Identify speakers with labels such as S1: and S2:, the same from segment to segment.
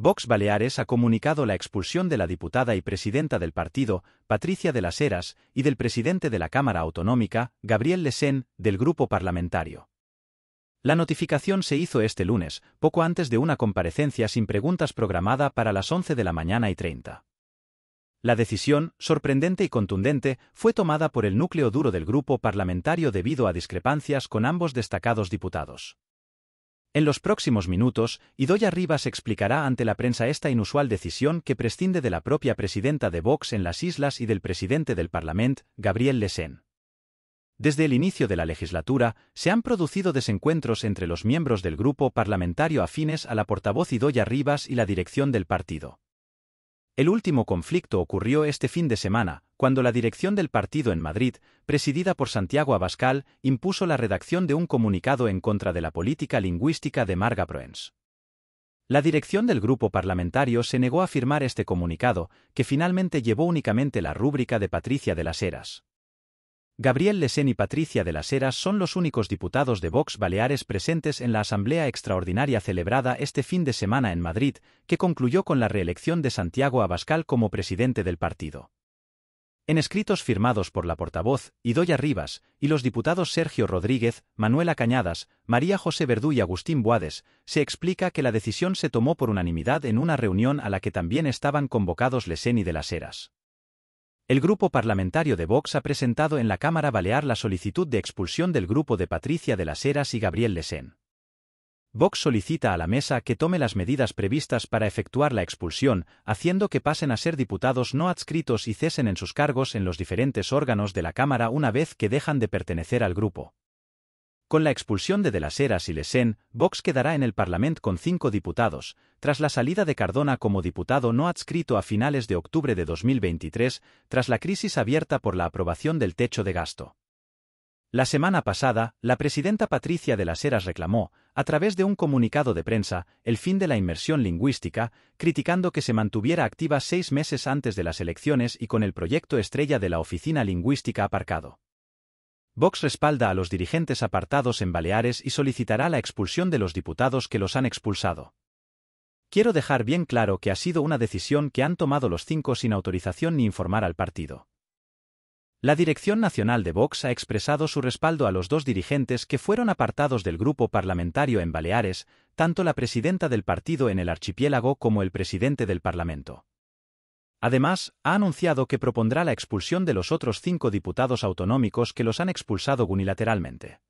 S1: Vox Baleares ha comunicado la expulsión de la diputada y presidenta del partido, Patricia de las Heras, y del presidente de la Cámara Autonómica, Gabriel Lesén, del grupo parlamentario. La notificación se hizo este lunes, poco antes de una comparecencia sin preguntas programada para las 11 de la mañana y 30. La decisión, sorprendente y contundente, fue tomada por el núcleo duro del grupo parlamentario debido a discrepancias con ambos destacados diputados. En los próximos minutos, Idoya Rivas explicará ante la prensa esta inusual decisión que prescinde de la propia presidenta de Vox en las islas y del presidente del Parlamento, Gabriel Lesen. Desde el inicio de la legislatura, se han producido desencuentros entre los miembros del grupo parlamentario afines a la portavoz Idoya Rivas y la dirección del partido. El último conflicto ocurrió este fin de semana, cuando la dirección del partido en Madrid, presidida por Santiago Abascal, impuso la redacción de un comunicado en contra de la política lingüística de Marga Proens. La dirección del grupo parlamentario se negó a firmar este comunicado, que finalmente llevó únicamente la rúbrica de Patricia de las Heras. Gabriel Lesén y Patricia de las Heras son los únicos diputados de Vox Baleares presentes en la asamblea extraordinaria celebrada este fin de semana en Madrid, que concluyó con la reelección de Santiago Abascal como presidente del partido. En escritos firmados por la portavoz, Idoya Rivas, y los diputados Sergio Rodríguez, Manuela Cañadas, María José Verdú y Agustín Buades, se explica que la decisión se tomó por unanimidad en una reunión a la que también estaban convocados Lesén y de las Heras. El grupo parlamentario de Vox ha presentado en la Cámara Balear la solicitud de expulsión del grupo de Patricia de las Heras y Gabriel Lesén. Vox solicita a la mesa que tome las medidas previstas para efectuar la expulsión, haciendo que pasen a ser diputados no adscritos y cesen en sus cargos en los diferentes órganos de la Cámara una vez que dejan de pertenecer al grupo. Con la expulsión de De las Heras y Lesén, Vox quedará en el Parlamento con cinco diputados, tras la salida de Cardona como diputado no adscrito a finales de octubre de 2023, tras la crisis abierta por la aprobación del techo de gasto. La semana pasada, la presidenta Patricia de las Heras reclamó, a través de un comunicado de prensa, el fin de la inmersión lingüística, criticando que se mantuviera activa seis meses antes de las elecciones y con el proyecto estrella de la Oficina Lingüística aparcado. Vox respalda a los dirigentes apartados en Baleares y solicitará la expulsión de los diputados que los han expulsado. Quiero dejar bien claro que ha sido una decisión que han tomado los cinco sin autorización ni informar al partido. La Dirección Nacional de Vox ha expresado su respaldo a los dos dirigentes que fueron apartados del grupo parlamentario en Baleares, tanto la presidenta del partido en el archipiélago como el presidente del Parlamento. Además, ha anunciado que propondrá la expulsión de los otros cinco diputados autonómicos que los han expulsado unilateralmente.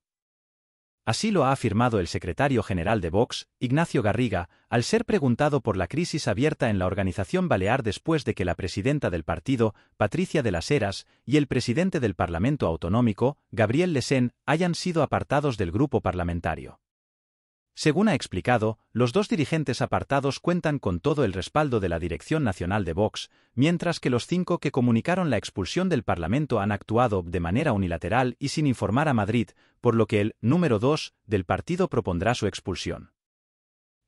S1: Así lo ha afirmado el secretario general de Vox, Ignacio Garriga, al ser preguntado por la crisis abierta en la organización balear después de que la presidenta del partido, Patricia de las Heras, y el presidente del Parlamento Autonómico, Gabriel Lesén, hayan sido apartados del grupo parlamentario. Según ha explicado, los dos dirigentes apartados cuentan con todo el respaldo de la Dirección Nacional de Vox, mientras que los cinco que comunicaron la expulsión del Parlamento han actuado de manera unilateral y sin informar a Madrid, por lo que el número dos» del partido propondrá su expulsión.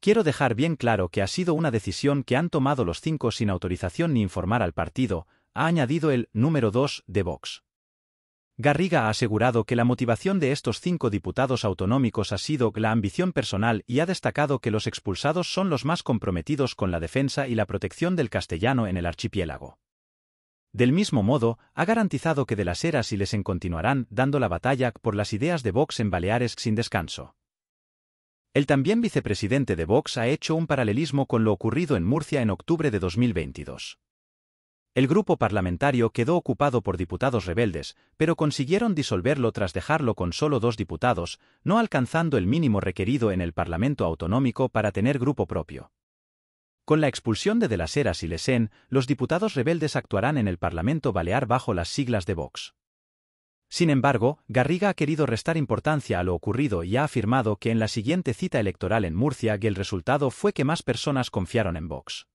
S1: Quiero dejar bien claro que ha sido una decisión que han tomado los cinco sin autorización ni informar al partido, ha añadido el número dos» de Vox. Garriga ha asegurado que la motivación de estos cinco diputados autonómicos ha sido la ambición personal y ha destacado que los expulsados son los más comprometidos con la defensa y la protección del castellano en el archipiélago. Del mismo modo, ha garantizado que de las eras y les en continuarán dando la batalla por las ideas de Vox en Baleares sin descanso. El también vicepresidente de Vox ha hecho un paralelismo con lo ocurrido en Murcia en octubre de 2022. El grupo parlamentario quedó ocupado por diputados rebeldes, pero consiguieron disolverlo tras dejarlo con solo dos diputados, no alcanzando el mínimo requerido en el Parlamento autonómico para tener grupo propio. Con la expulsión de De las Heras y Lesén, los diputados rebeldes actuarán en el Parlamento Balear bajo las siglas de Vox. Sin embargo, Garriga ha querido restar importancia a lo ocurrido y ha afirmado que en la siguiente cita electoral en Murcia el resultado fue que más personas confiaron en Vox.